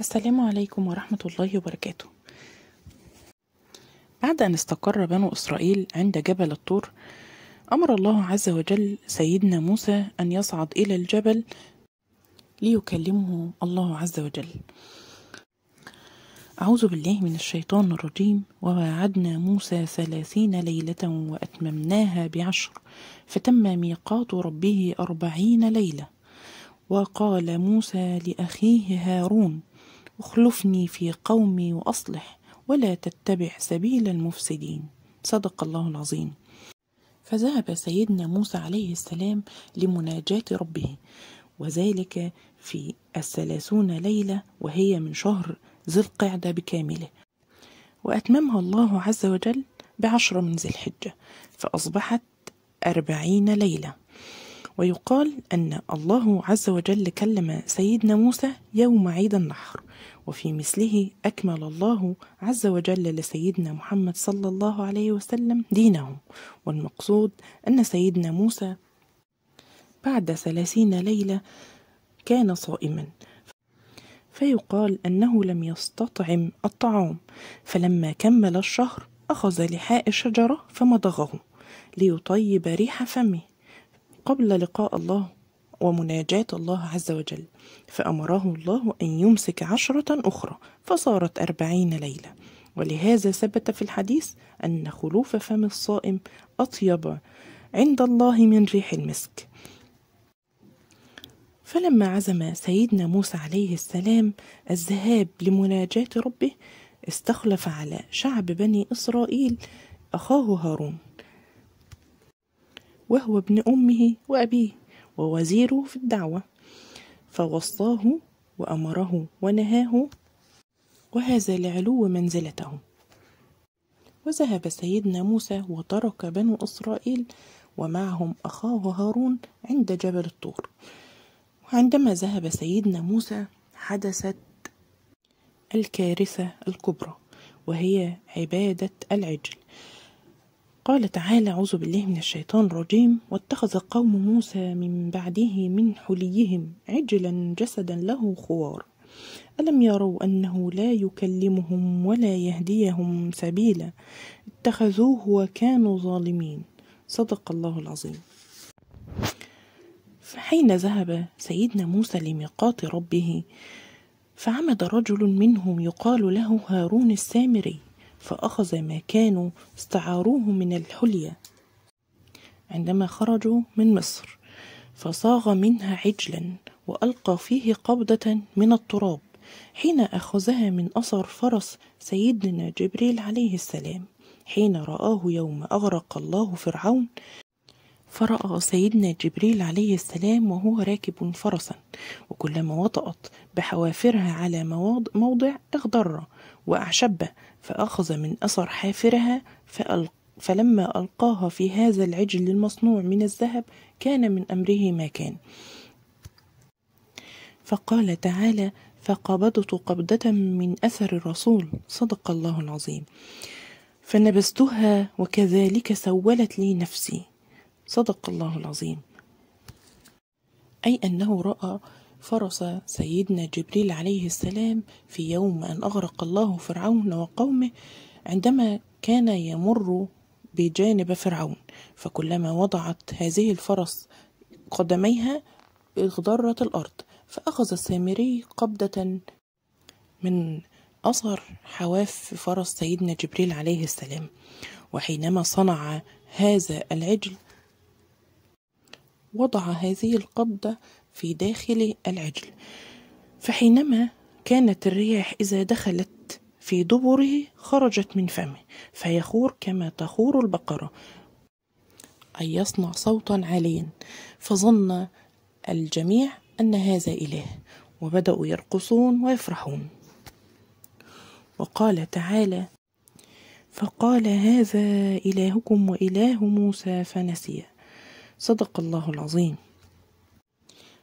السلام عليكم ورحمة الله وبركاته بعد أن استقر بنو إسرائيل عند جبل الطور أمر الله عز وجل سيدنا موسى أن يصعد إلى الجبل ليكلمه الله عز وجل أعوذ بالله من الشيطان الرجيم وواعدنا موسى ثلاثين ليلة وأتممناها بعشر فتم ميقات ربه أربعين ليلة وقال موسى لأخيه هارون اخلفني في قومي واصلح ولا تتبع سبيل المفسدين صدق الله العظيم فذهب سيدنا موسى عليه السلام لمناجاه ربه وذلك في الثلاثون ليله وهي من شهر ذي القعده بكامله واتممها الله عز وجل بعشرة من ذي الحجة فأصبحت أربعين ليلة ويقال أن الله عز وجل كلم سيدنا موسى يوم عيد النحر وفي مثله أكمل الله عز وجل لسيدنا محمد صلى الله عليه وسلم دينه والمقصود أن سيدنا موسى بعد ثلاثين ليلة كان صائما فيقال أنه لم يستطعم الطعام فلما كمل الشهر أخذ لحاء الشجرة فمضغه ليطيب ريح فمه قبل لقاء الله ومناجاة الله عز وجل فأمره الله أن يمسك عشرة أخرى فصارت أربعين ليلة ولهذا ثبت في الحديث أن خلوف فم الصائم أطيب عند الله من ريح المسك فلما عزم سيدنا موسى عليه السلام الذهاب لمناجاة ربه استخلف على شعب بني إسرائيل أخاه هارون وهو ابن أمه وأبيه ووزيره في الدعوة فوصاه وأمره ونهاه وهذا لعلو منزلته وذهب سيدنا موسى وترك بنو إسرائيل ومعهم أخاه هارون عند جبل الطور وعندما ذهب سيدنا موسى حدثت الكارثة الكبرى وهي عبادة العجل قال تعالى أعوذ بالله من الشيطان الرجيم واتخذ قوم موسى من بعده من حليهم عجلا جسدا له خوار ألم يروا أنه لا يكلمهم ولا يهديهم سبيلا اتخذوه وكانوا ظالمين صدق الله العظيم فحين ذهب سيدنا موسى لميقات ربه فعمد رجل منهم يقال له هارون السامري فأخذ ما كانوا استعاروه من الحلية عندما خرجوا من مصر فصاغ منها عجلا وألقى فيه قبضة من التراب حين أخذها من أثر فرس سيدنا جبريل عليه السلام حين رآه يوم أغرق الله فرعون فرأى سيدنا جبريل عليه السلام وهو راكب فرسا وكلما وطأت بحوافرها على موضع اغضر وأعشب فأخذ من أثر حافرها فألقى فلما ألقاها في هذا العجل المصنوع من الذهب كان من أمره ما كان فقال تعالى فقبضت قبضة من أثر الرسول صدق الله العظيم فنبذتها وكذلك سولت لي نفسي صدق الله العظيم أي أنه رأى فرس سيدنا جبريل عليه السلام في يوم أن أغرق الله فرعون وقومه عندما كان يمر بجانب فرعون فكلما وضعت هذه الفرس قدميها اغضرت الأرض فأخذ السامري قبضة من أثر حواف فرس سيدنا جبريل عليه السلام وحينما صنع هذا العجل وضع هذه القبضة في داخل العجل فحينما كانت الرياح إذا دخلت في دبره خرجت من فمه فيخور كما تخور البقرة أي يصنع صوتا عاليا فظن الجميع أن هذا إله وبدأوا يرقصون ويفرحون وقال تعالى فقال هذا إلهكم وإله موسى فنسيه صدق الله العظيم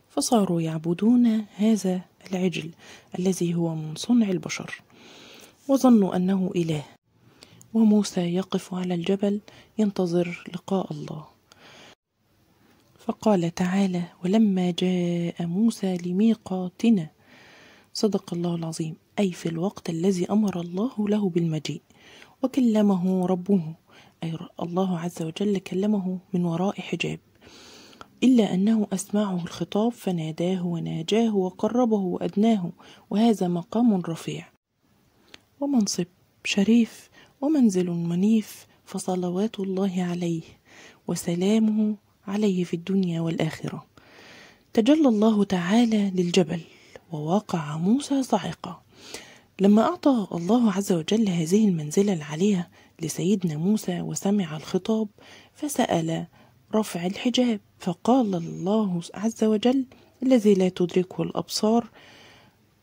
فصاروا يعبدون هذا العجل الذي هو من صنع البشر وظنوا انه اله وموسى يقف على الجبل ينتظر لقاء الله فقال تعالى ولما جاء موسى لميقاتنا صدق الله العظيم اي في الوقت الذي امر الله له بالمجيء وكلمه ربه اي الله عز وجل كلمه من وراء حجاب إلا أنه أسمعه الخطاب فناداه وناجاه وقربه وأدناه وهذا مقام رفيع ومنصب شريف ومنزل منيف فصلوات الله عليه وسلامه عليه في الدنيا والآخرة تجلى الله تعالى للجبل وواقع موسى صعقة لما أعطى الله عز وجل هذه المنزلة العالية لسيدنا موسى وسمع الخطاب فسأل رفع الحجاب فقال الله عز وجل الذي لا تدركه الأبصار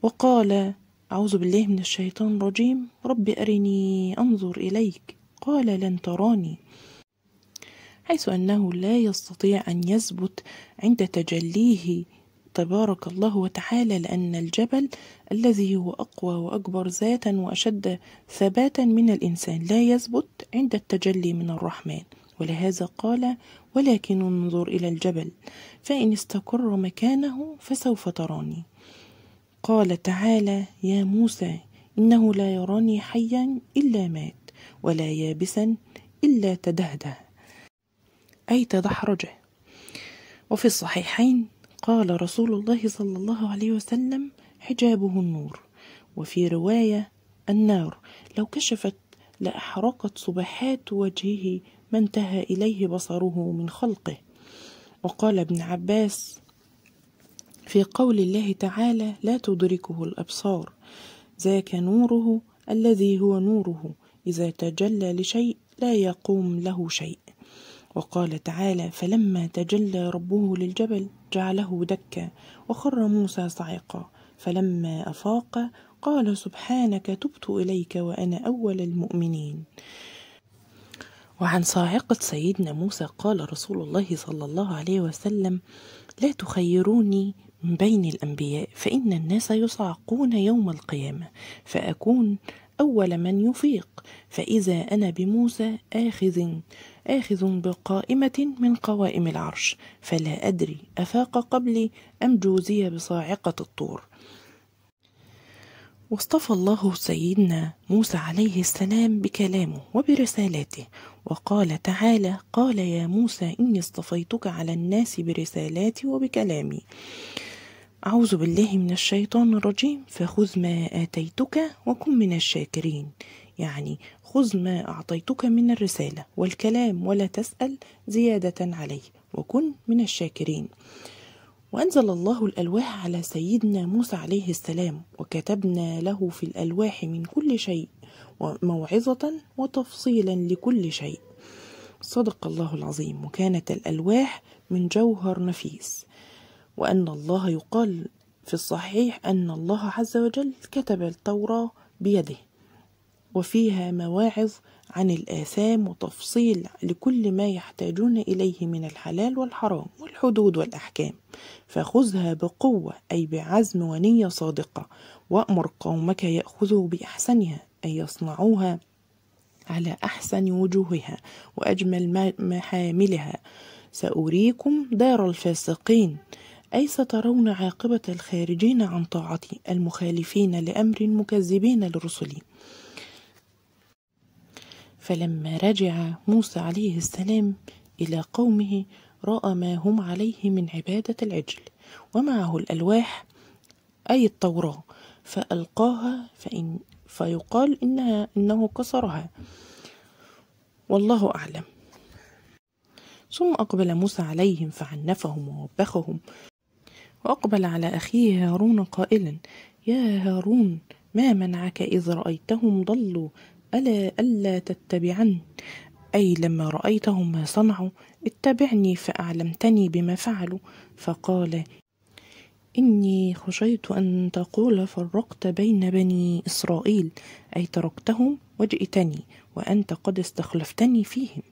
وقال أعوذ بالله من الشيطان الرجيم رب أرني أنظر إليك قال لن تراني حيث أنه لا يستطيع أن يثبت عند تجليه تبارك الله وتعالى لأن الجبل الذي هو أقوى وأكبر ذاتا وأشد ثباتا من الإنسان لا يثبت عند التجلي من الرحمن ولهذا قال ولكن انظر إلى الجبل فإن استقر مكانه فسوف تراني قال تعالى يا موسى إنه لا يراني حيا إلا مات ولا يابسا إلا تدهده أي تدحرجه وفي الصحيحين قال رسول الله صلى الله عليه وسلم حجابه النور وفي رواية النار لو كشفت لأحرقت صبحات وجهه ما انتهى إليه بصره من خلقه وقال ابن عباس في قول الله تعالى لا تدركه الأبصار ذاك نوره الذي هو نوره إذا تجلى لشيء لا يقوم له شيء وقال تعالى فلما تجلى ربه للجبل جعله دكا وخر موسى صعقا فلما أفاق قال سبحانك تبت إليك وأنا أول المؤمنين وعن صاعقة سيدنا موسى قال رسول الله صلى الله عليه وسلم لا تخيروني من بين الأنبياء فإن الناس يصعقون يوم القيامة فأكون أول من يفيق فإذا أنا بموسى آخذ آخذ بقائمة من قوائم العرش فلا أدري أفاق قبلي أم جوزي بصاعقة الطور واصطفى الله سيدنا موسى عليه السلام بكلامه وبرسالته وقال تعالى قال يا موسى إني اصطفيتك على الناس برسالاتي وبكلامي أعوذ بالله من الشيطان الرجيم فخذ ما آتيتك وكن من الشاكرين يعني خذ ما أعطيتك من الرسالة والكلام ولا تسأل زيادة عليه وكن من الشاكرين وأنزل الله الألواح على سيدنا موسى عليه السلام وكتبنا له في الألواح من كل شيء موعظة وتفصيلا لكل شيء صدق الله العظيم وكانت الألواح من جوهر نفيس وأن الله يقال في الصحيح أن الله عز وجل كتب التوراة بيده وفيها مواعظ عن الآثام وتفصيل لكل ما يحتاجون إليه من الحلال والحرام والحدود والأحكام فخذها بقوة أي بعزم ونية صادقة وأمر قومك يأخذوا بأحسنها أي يصنعوها على أحسن وجوهها وأجمل محاملها سأريكم دار الفاسقين أي سترون عاقبة الخارجين عن طاعتي المخالفين لأمر المكذبين لرسلي فلما رجع موسى عليه السلام إلى قومه رأى ما هم عليه من عبادة العجل ومعه الألواح أي التوراة فألقاها فإن فيقال إنها إنه كسرها والله أعلم ثم أقبل موسى عليهم فعنفهم ووبخهم وأقبل على أخيه هارون قائلا يا هارون ما منعك إذ رأيتهم ضلوا ألا ألا تتبعن أي لما رأيتهم ما صنعوا اتبعني فأعلمتني بما فعلوا فقال إني خشيت أن تقول فرقت بين بني إسرائيل أي تركتهم وجئتني وأنت قد استخلفتني فيهم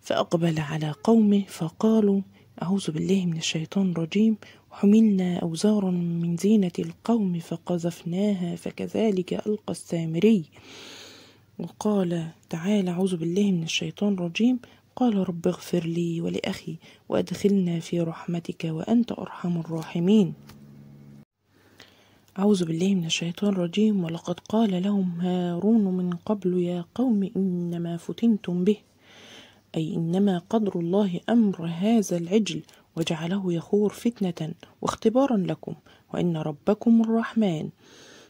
فأقبل على قومه فقالوا أعوذ بالله من الشيطان الرجيم حملنا أوزارا من زينة القوم فقذفناها فكذلك ألقى السامري وقال تعالى أعوذ بالله من الشيطان الرجيم قال رب اغفر لي ولأخي وأدخلنا في رحمتك وأنت أرحم الراحمين أعوذ بالله من الشيطان الرجيم ولقد قال لهم هارون من قبل يا قوم إنما فتنتم به أي إنما قدر الله أمر هذا العجل وجعله يخور فتنة واختبارا لكم وإن ربكم الرحمن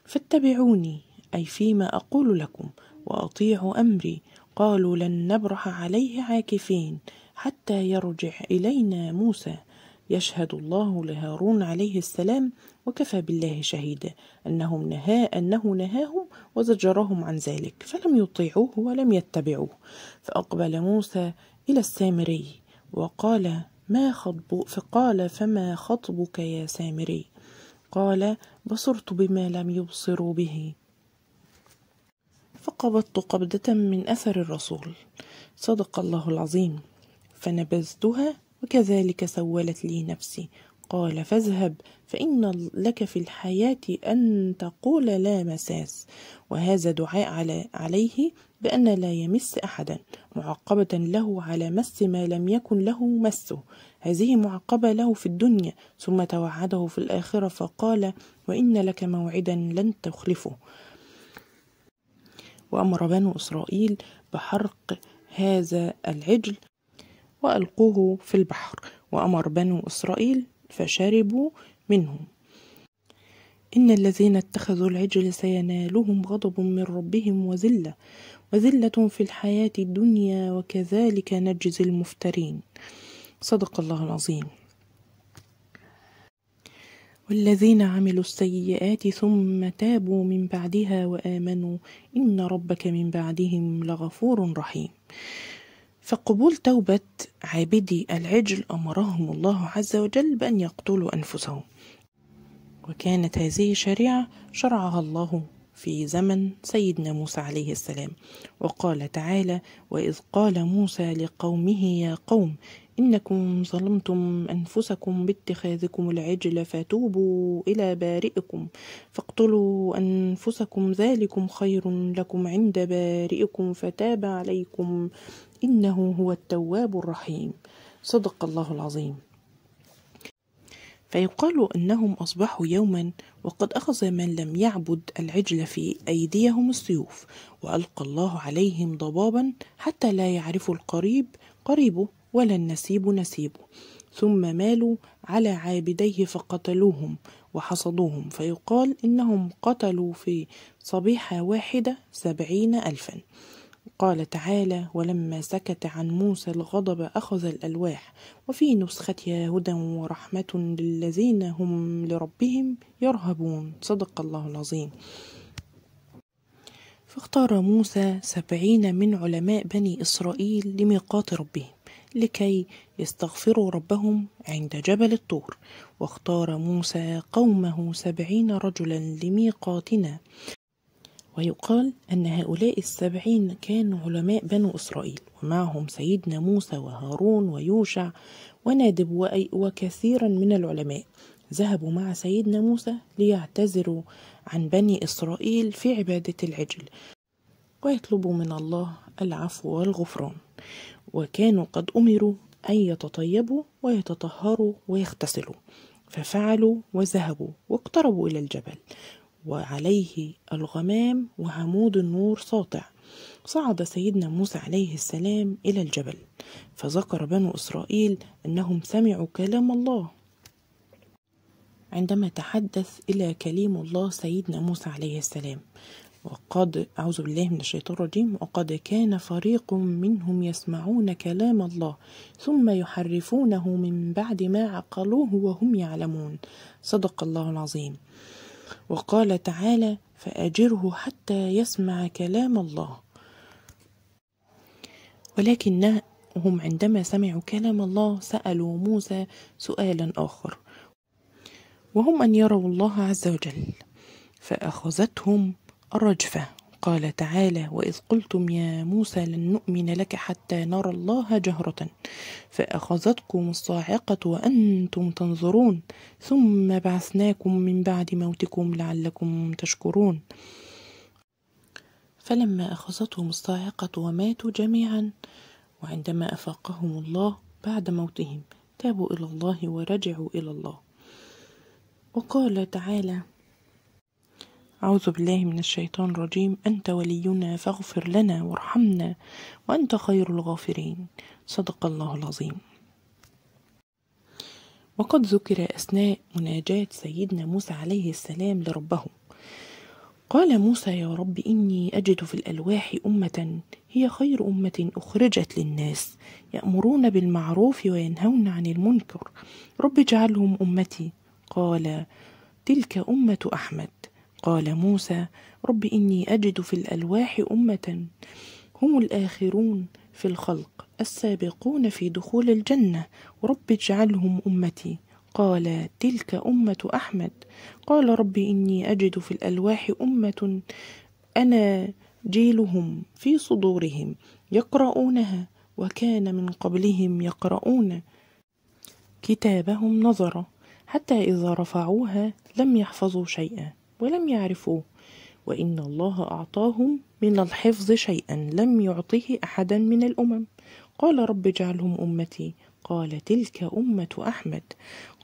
فاتبعوني أي فيما أقول لكم وأطيعوا أمري قالوا لن نبرح عليه عاكفين حتى يرجع إلينا موسى يشهد الله لهارون عليه السلام وكفى بالله شهيدا أنهم نهى أنه نهاهم وزجرهم عن ذلك فلم يطيعوه ولم يتبعوه فأقبل موسى إلى السامري وقال ما خطب فقال فما خطبك يا سامري قال بصرت بما لم يبصروا به فقبضت قبضة من أثر الرسول صدق الله العظيم فنبذتها وكذلك سولت لي نفسي قال فاذهب فإن لك في الحياة أن تقول لا مساس وهذا دعاء على عليه بأن لا يمس أحدا معقبة له على مس ما لم يكن له مسه هذه معقبة له في الدنيا ثم توعده في الآخرة فقال وإن لك موعدا لن تخلفه وأمر بنو إسرائيل بحرق هذا العجل وألقوه في البحر وأمر بنو إسرائيل فشربوا منه إن الذين اتخذوا العجل سينالهم غضب من ربهم وذلة وذلة في الحياة الدنيا وكذلك نجزي المفترين صدق الله العظيم والذين عملوا السيئات ثم تابوا من بعدها وآمنوا إن ربك من بعدهم لغفور رحيم فقبول توبة عابدي العجل أمرهم الله عز وجل بأن يقتلوا أنفسهم وكانت هذه الشريعة شرعها الله في زمن سيدنا موسى عليه السلام وقال تعالى واذ قال موسى لقومه يا قوم إنكم ظلمتم أنفسكم باتخاذكم العجل فتوبوا إلى بارئكم فاقتلوا أنفسكم ذلكم خير لكم عند بارئكم فتاب عليكم إنه هو التواب الرحيم صدق الله العظيم فيقال أنهم أصبحوا يوما وقد أخذ من لم يعبد العجل في أيديهم السيوف وألقى الله عليهم ضبابا حتى لا يعرفوا القريب قريبه ولا النسيب نسيبه ثم مالوا على عابديه فقتلوهم وحصدوهم فيقال إنهم قتلوا في صبيحة واحدة سبعين ألفا قال تعالى ولما سكت عن موسى الغضب أخذ الألواح وفي نسختها هدى ورحمة للذين هم لربهم يرهبون صدق الله العظيم فاختار موسى سبعين من علماء بني إسرائيل لميقات ربهم لكي يستغفروا ربهم عند جبل الطور واختار موسى قومه سبعين رجلا لميقاتنا ويقال أن هؤلاء السبعين كانوا علماء بنو إسرائيل ومعهم سيدنا موسى وهارون ويوشع ونادب وكثيرا من العلماء ذهبوا مع سيدنا موسى ليعتذروا عن بني إسرائيل في عبادة العجل ويطلبوا من الله العفو والغفران وكانوا قد أمروا أن يتطيبوا ويتطهروا ويغتسلوا ففعلوا وذهبوا واقتربوا إلى الجبل وعليه الغمام وعمود النور ساطع صعد سيدنا موسى عليه السلام إلى الجبل فذكر بنو إسرائيل أنهم سمعوا كلام الله عندما تحدث إلى كليم الله سيدنا موسى عليه السلام وقد أعوذ بالله من الشيطان الرجيم وقد كان فريق منهم يسمعون كلام الله ثم يحرفونه من بعد ما عقلوه وهم يعلمون صدق الله العظيم وقال تعالى فأجره حتى يسمع كلام الله ولكنهم عندما سمعوا كلام الله سألوا موسى سؤالا آخر وهم أن يروا الله عز وجل فأخذتهم الرجفة قال تعالى وإذ قلتم يا موسى لن نؤمن لك حتى نرى الله جهرة فأخذتكم الصاعقة وأنتم تنظرون ثم بعثناكم من بعد موتكم لعلكم تشكرون فلما أخذتهم الصاعقة وماتوا جميعا وعندما أفاقهم الله بعد موتهم تابوا إلى الله ورجعوا إلى الله وقال تعالى أعوذ بالله من الشيطان الرجيم أنت ولينا فاغفر لنا وارحمنا وأنت خير الغافرين صدق الله العظيم وقد ذكر أثناء مناجاة سيدنا موسى عليه السلام لربه قال موسى يا رب إني أجد في الألواح أمة هي خير أمة أخرجت للناس يأمرون بالمعروف وينهون عن المنكر رب اجعلهم أمتي قال تلك امه احمد قال موسى رب اني اجد في الالواح امه هم الاخرون في الخلق السابقون في دخول الجنه رب اجعلهم امتي قال تلك امه احمد قال رب اني اجد في الالواح امه انا جيلهم في صدورهم يقرؤونها وكان من قبلهم يقرؤون كتابهم نظره حتى إذا رفعوها لم يحفظوا شيئا ولم يعرفوه وإن الله أعطاهم من الحفظ شيئا لم يعطه أحدا من الأمم قال رب اجعلهم أمتي قال تلك أمة أحمد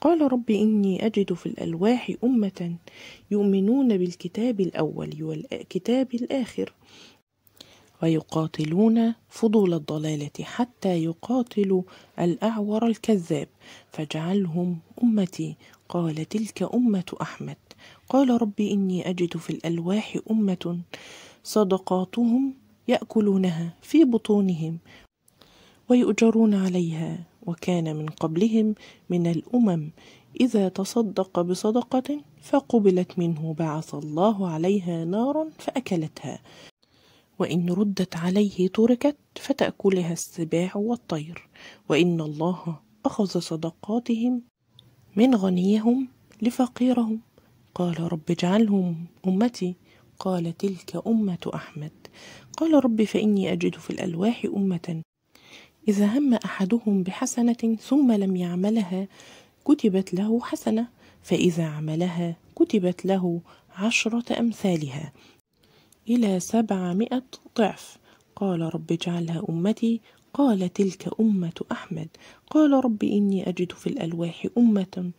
قال رب إني أجد في الألواح أمة يؤمنون بالكتاب الأول والكتاب الآخر ويقاتلون فضول الضلالة حتى يقاتلوا الأعور الكذاب فاجعلهم أمتي قال تلك أمة أحمد قال رب إني أجد في الألواح أمة صدقاتهم يأكلونها في بطونهم ويؤجرون عليها وكان من قبلهم من الأمم إذا تصدق بصدقة فقبلت منه بعث الله عليها نارا فأكلتها وإن ردت عليه تركت فتأكلها السباع والطير وإن الله أخذ صدقاتهم من غنيهم لفقيرهم قال رب اجعلهم أمتي قال تلك أمة أحمد قال رب فإني أجد في الألواح أمة إذا هم أحدهم بحسنة ثم لم يعملها كتبت له حسنة فإذا عملها كتبت له عشرة أمثالها إلى سبعمائة ضعف قال رب اجعلها أمتي قال تلك أمة أحمد قال رب إني أجد في الألواح أمة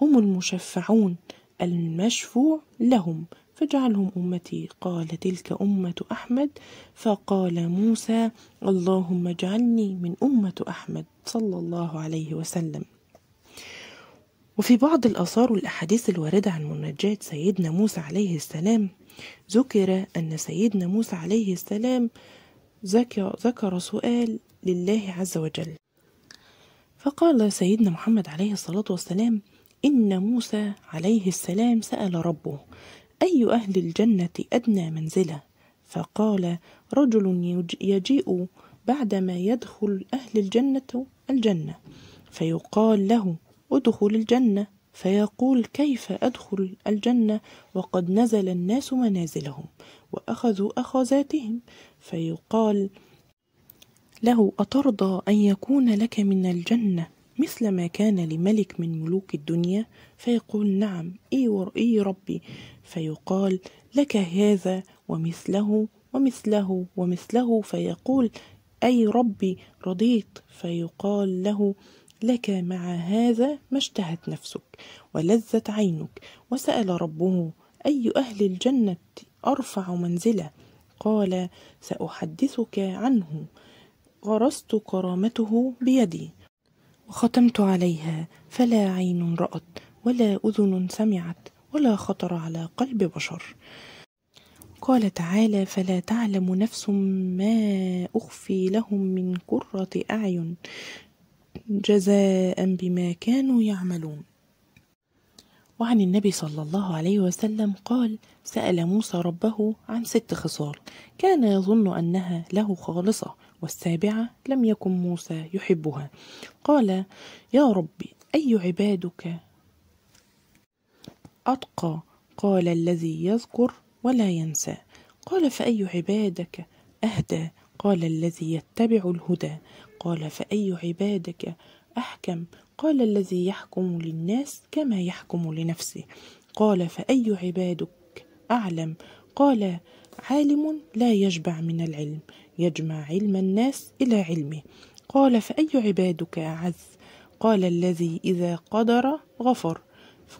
هم المشفعون المشفوع لهم فاجعلهم أمتي قال تلك أمة أحمد فقال موسى اللهم اجعلني من أمة أحمد صلى الله عليه وسلم وفي بعض الآثار والأحاديث الواردة عن مناجاة سيدنا موسى عليه السلام ذكر أن سيدنا موسى عليه السلام ذكر, ذكر سؤال لله عز وجل فقال سيدنا محمد عليه الصلاة والسلام إن موسى عليه السلام سأل ربه أي أهل الجنة أدنى منزلة فقال رجل يجيء بعدما يدخل أهل الجنة الجنة فيقال له ادخل الجنة فيقول كيف أدخل الجنة وقد نزل الناس منازلهم وأخذوا أخذاتهم فيقال له أترضى أن يكون لك من الجنة مثل ما كان لملك من ملوك الدنيا فيقول نعم إي ورئي ربي فيقال لك هذا ومثله ومثله ومثله فيقول أي ربي رضيت فيقال له لك مع هذا ما اشتهت نفسك ولذت عينك وسأل ربه أي أهل الجنة أرفع منزلة قال سأحدثك عنه غرست كرامته بيدي وختمت عليها فلا عين رأت ولا أذن سمعت ولا خطر على قلب بشر قال تعالى فلا تعلم نفس ما أخفي لهم من قرة أعين جزاء بما كانوا يعملون وعن النبي صلى الله عليه وسلم قال سأل موسى ربه عن ست خصال كان يظن أنها له خالصة والسابعة لم يكن موسى يحبها قال يا ربي أي عبادك أتقى قال الذي يذكر ولا ينسى قال فأي عبادك أهدى قال الذي يتبع الهدى قال فأي عبادك أحكم قال الذي يحكم للناس كما يحكم لنفسه قال فأي عبادك أعلم قال عالم لا يشبع من العلم يجمع علم الناس إلى علمه قال فأي عبادك أعز قال الذي إذا قدر غفر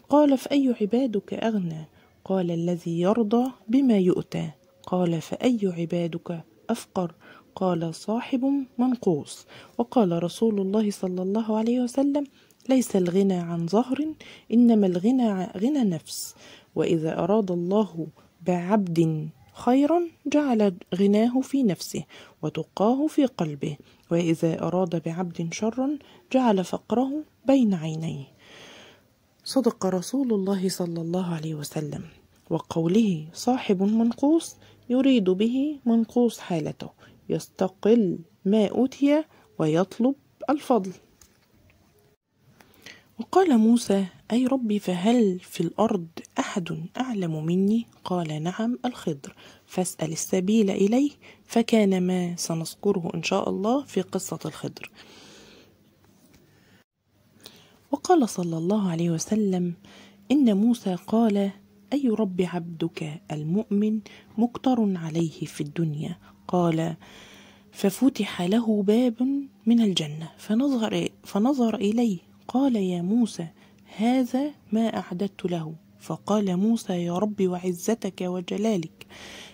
قال فأي عبادك أغنى قال الذي يرضى بما يؤتى قال فأي عبادك أفقر قال صاحب منقوص وقال رسول الله صلى الله عليه وسلم ليس الغنى عن ظهر إنما الغنى غنى نفس وإذا أراد الله بعبد خيرا جعل غناه في نفسه وتقاه في قلبه وإذا أراد بعبد شرا جعل فقره بين عينيه صدق رسول الله صلى الله عليه وسلم وقوله صاحب منقوص يريد به منقوص حالته يستقل ما أوتي ويطلب الفضل وقال موسى أي ربي فهل في الأرض أحد أعلم مني قال نعم الخضر فاسأل السبيل إليه فكان ما سنذكره إن شاء الله في قصة الخضر وقال صلى الله عليه وسلم إن موسى قال أي رب عبدك المؤمن مكتر عليه في الدنيا قال ففتح له باب من الجنة فنظر, فنظر إليه قال يا موسى هذا ما أعددت له فقال موسى يا رب وعزتك وجلالك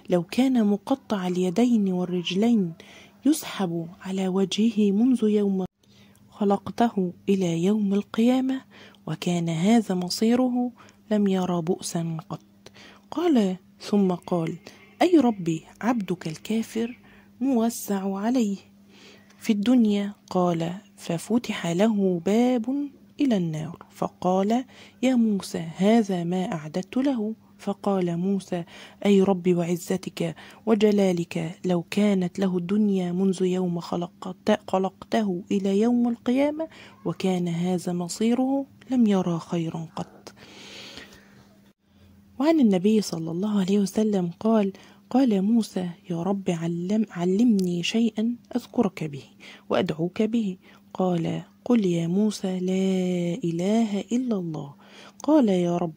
لو كان مقطع اليدين والرجلين يسحب على وجهه منذ يوم خلقته إلى يوم القيامة وكان هذا مصيره لم يرى بؤسا قط قال ثم قال أي ربي عبدك الكافر موسع عليه في الدنيا قال ففتح له باب إلى النار فقال يا موسى هذا ما أعددت له فقال موسى أي رب وعزتك وجلالك لو كانت له الدنيا منذ يوم خلقت خلقته إلى يوم القيامة وكان هذا مصيره لم يرى خيرا قط وعن النبي صلى الله عليه وسلم قال قال موسى يا رب علم علمني شيئا أذكرك به وأدعوك به قال قل يا موسى لا إله إلا الله قال يا رب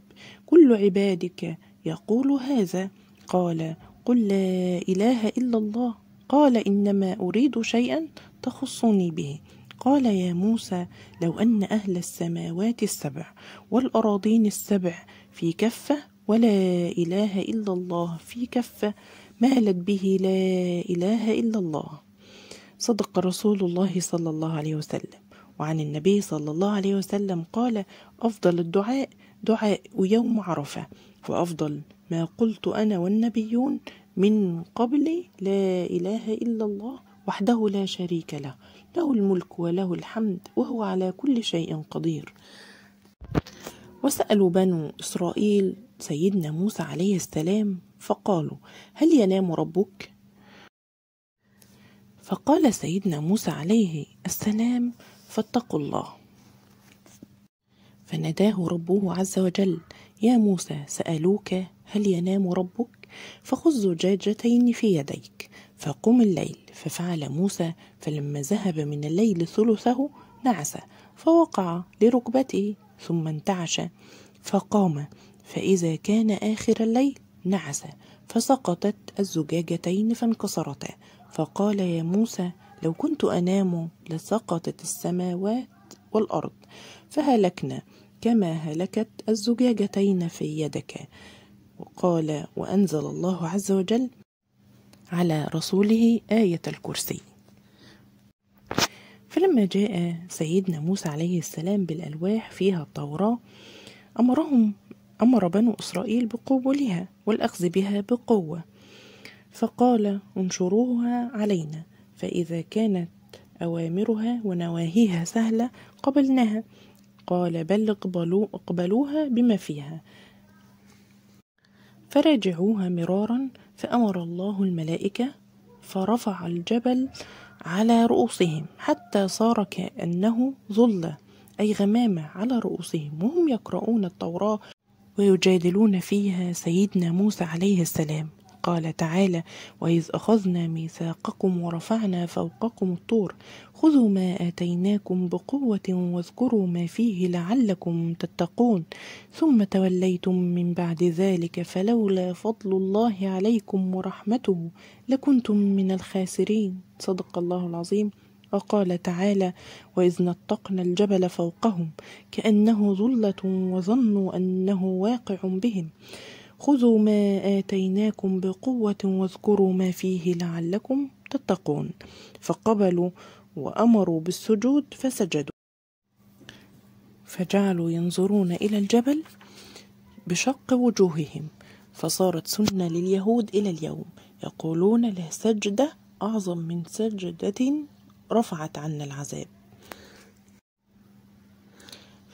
كل عبادك يقول هذا قال قل لا إله إلا الله قال إنما أريد شيئا تخصني به قال يا موسى لو أن أهل السماوات السبع والأراضين السبع في كفة ولا إله إلا الله في كفة مالت به لا إله إلا الله صدق رسول الله صلى الله عليه وسلم وعن النبي صلى الله عليه وسلم قال أفضل الدعاء دعاء يوم عرفة وأفضل ما قلت أنا والنبيون من قبل لا إله إلا الله وحده لا شريك له له الملك وله الحمد وهو على كل شيء قدير وسألوا بنو إسرائيل سيدنا موسى عليه السلام فقالوا هل ينام ربك؟ فقال سيدنا موسى عليه السلام فاتقوا الله فناداه ربه عز وجل يا موسى سألوك هل ينام ربك فخذ زجاجتين في يديك فقم الليل ففعل موسى فلما ذهب من الليل ثلثه نعس فوقع لركبته ثم انتعش فقام فإذا كان آخر الليل نعس فسقطت الزجاجتين فانكسرتا فقال يا موسى لو كنت أنام لسقطت السماوات والأرض فهلكنا كما هلكت الزجاجتين في يدك وقال وأنزل الله عز وجل على رسوله آية الكرسي فلما جاء سيدنا موسى عليه السلام بالألواح فيها التوراة أمرهم أمر بنو إسرائيل بقبولها والأخذ بها بقوة فقال انشروها علينا فإذا كانت أوامرها ونواهيها سهلة قبلناها قال بل اقبلو اقبلوها بما فيها فراجعوها مرارا فأمر الله الملائكة فرفع الجبل على رؤوسهم حتى صار كأنه ظلة أي غمامة على رؤوسهم وهم يقرؤون التوراة ويجادلون فيها سيدنا موسى عليه السلام قال تعالى وإذ أخذنا ميثاقكم ورفعنا فوقكم الطور خذوا ما آتيناكم بقوة واذكروا ما فيه لعلكم تتقون ثم توليتم من بعد ذلك فلولا فضل الله عليكم ورحمته لكنتم من الخاسرين صدق الله العظيم وقال تعالى واذ نطقنا الجبل فوقهم كانه ظله وظنوا انه واقع بهم خذوا ما اتيناكم بقوه واذكروا ما فيه لعلكم تتقون فقبلوا وامروا بالسجود فسجدوا فجعلوا ينظرون الى الجبل بشق وجوههم فصارت سنه لليهود الى اليوم يقولون له سجده أعظم من سجدة رفعت عنا العذاب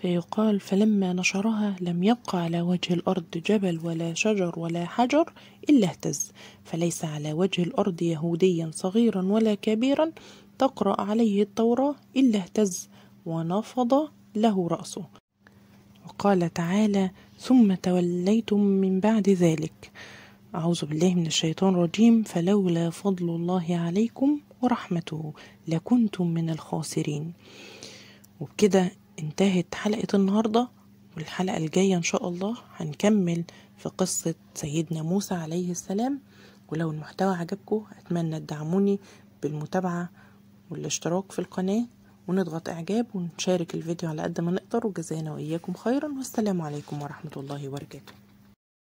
فيقال فلما نشرها لم يبق على وجه الأرض جبل ولا شجر ولا حجر إلا اهتز فليس على وجه الأرض يهوديا صغيرا ولا كبيرا تقرأ عليه التوراة إلا اهتز ونفض له رأسه وقال تعالى ثم توليتم من بعد ذلك أعوذ بالله من الشيطان الرجيم فلولا فضل الله عليكم ورحمته لكنتم من الخاسرين وبكده انتهت حلقة النهاردة والحلقة الجاية إن شاء الله هنكمل في قصة سيدنا موسى عليه السلام ولو المحتوى عجبكم أتمنى تدعموني بالمتابعة والاشتراك في القناة ونضغط إعجاب ونشارك الفيديو على قد ما نقدر وجزانا وإياكم خيرا والسلام عليكم ورحمة الله وبركاته